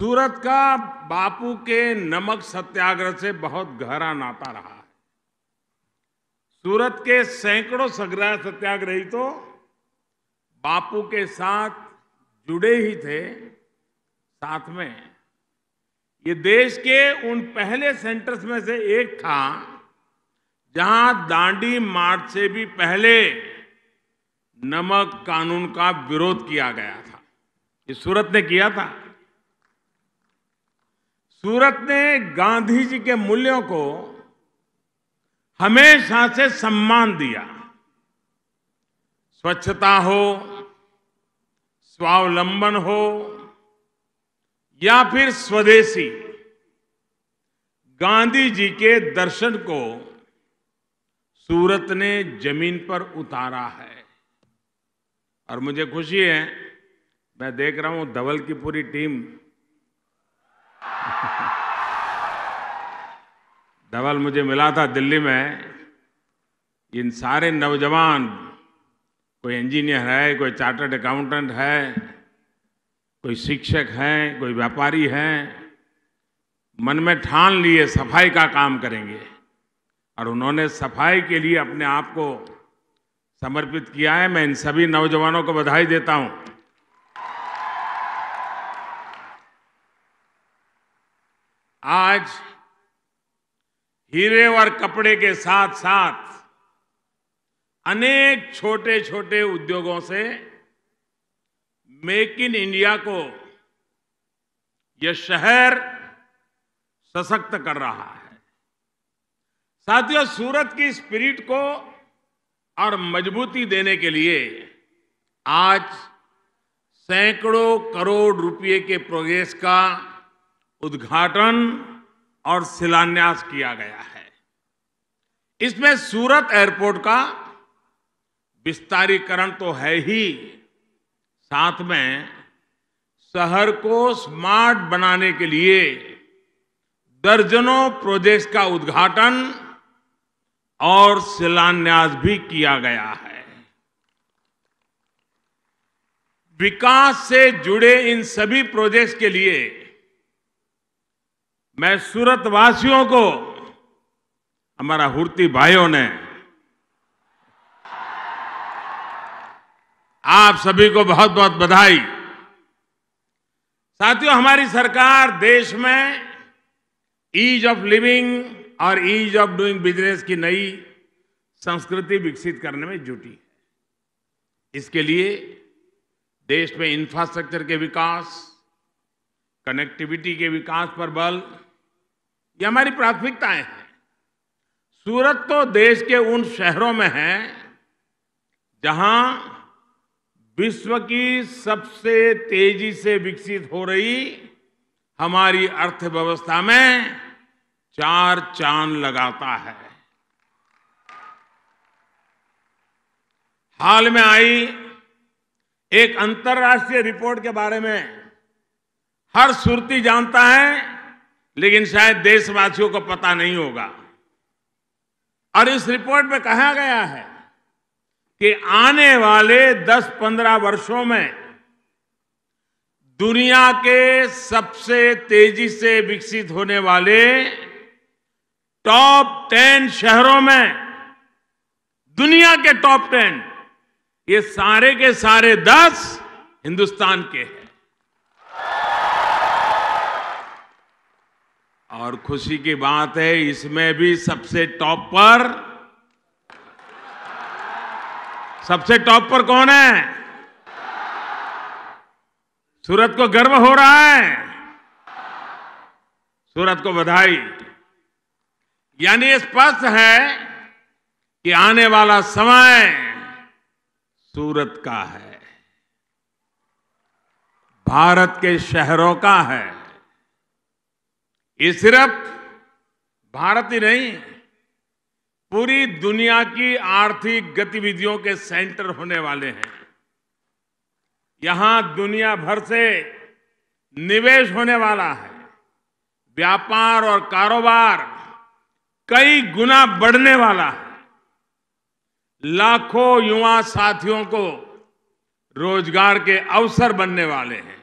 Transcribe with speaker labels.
Speaker 1: सूरत का बापू के नमक सत्याग्रह से बहुत गहरा नाता रहा है सूरत के सैकड़ों सग्रह सत्याग्रही तो बापू के साथ जुड़े ही थे साथ में ये देश के उन पहले सेंटर्स में से एक था जहां दांडी मार्च से भी पहले नमक कानून का विरोध किया गया था ये सूरत ने किया था सूरत ने गांधी जी के मूल्यों को हमेशा से सम्मान दिया स्वच्छता हो स्वावलंबन हो या फिर स्वदेशी गांधी जी के दर्शन को सूरत ने जमीन पर उतारा है और मुझे खुशी है मैं देख रहा हूं धवल की पूरी टीम धवल मुझे मिला था दिल्ली में इन सारे नौजवान कोई इंजीनियर है कोई चार्टर्ड अकाउंटेंट है कोई शिक्षक है कोई व्यापारी है मन में ठान लिए सफाई का काम करेंगे और उन्होंने सफाई के लिए अपने आप को समर्पित किया है मैं इन सभी नौजवानों को बधाई देता हूं आज हीरे और कपड़े के साथ साथ अनेक छोटे छोटे उद्योगों से मेक इन इंडिया को यह शहर सशक्त कर रहा है साथियों सूरत की स्पिरिट को और मजबूती देने के लिए आज सैकड़ों करोड़ रुपए के प्रोग्रेस का उद्घाटन और शिलान्यास किया गया है इसमें सूरत एयरपोर्ट का विस्तारीकरण तो है ही साथ में शहर को स्मार्ट बनाने के लिए दर्जनों प्रोजेक्ट का उद्घाटन और शिलान्यास भी किया गया है विकास से जुड़े इन सभी प्रोजेक्ट के लिए मैं सूरत वासियों को हमारा हुर्ती भाइयों ने आप सभी को बहुत बहुत बधाई साथियों हमारी सरकार देश में ईज ऑफ लिविंग और ईज ऑफ डूइंग बिजनेस की नई संस्कृति विकसित करने में जुटी है इसके लिए देश में इंफ्रास्ट्रक्चर के विकास कनेक्टिविटी के विकास पर बल ये हमारी प्राथमिकताएं हैं सूरत तो देश के उन शहरों में है जहां विश्व की सबसे तेजी से विकसित हो रही हमारी अर्थव्यवस्था में चार चांद लगाता है हाल में आई एक अंतर्राष्ट्रीय रिपोर्ट के बारे में हर सुरती जानता है लेकिन शायद देशवासियों को पता नहीं होगा और इस रिपोर्ट में कहा गया है कि आने वाले 10-15 वर्षों में दुनिया के सबसे तेजी से विकसित होने वाले टॉप 10 शहरों में दुनिया के टॉप 10 ये सारे के सारे 10 हिंदुस्तान के हैं और खुशी की बात है इसमें भी सबसे टॉप पर सबसे टॉप पर कौन है सूरत को गर्व हो रहा है सूरत को बधाई यानी स्पष्ट है कि आने वाला समय सूरत का है भारत के शहरों का है ये सिर्फ भारत ही नहीं पूरी दुनिया की आर्थिक गतिविधियों के सेंटर होने वाले हैं यहां दुनिया भर से निवेश होने वाला है व्यापार और कारोबार कई गुना बढ़ने वाला है लाखों युवा साथियों को रोजगार के अवसर बनने वाले हैं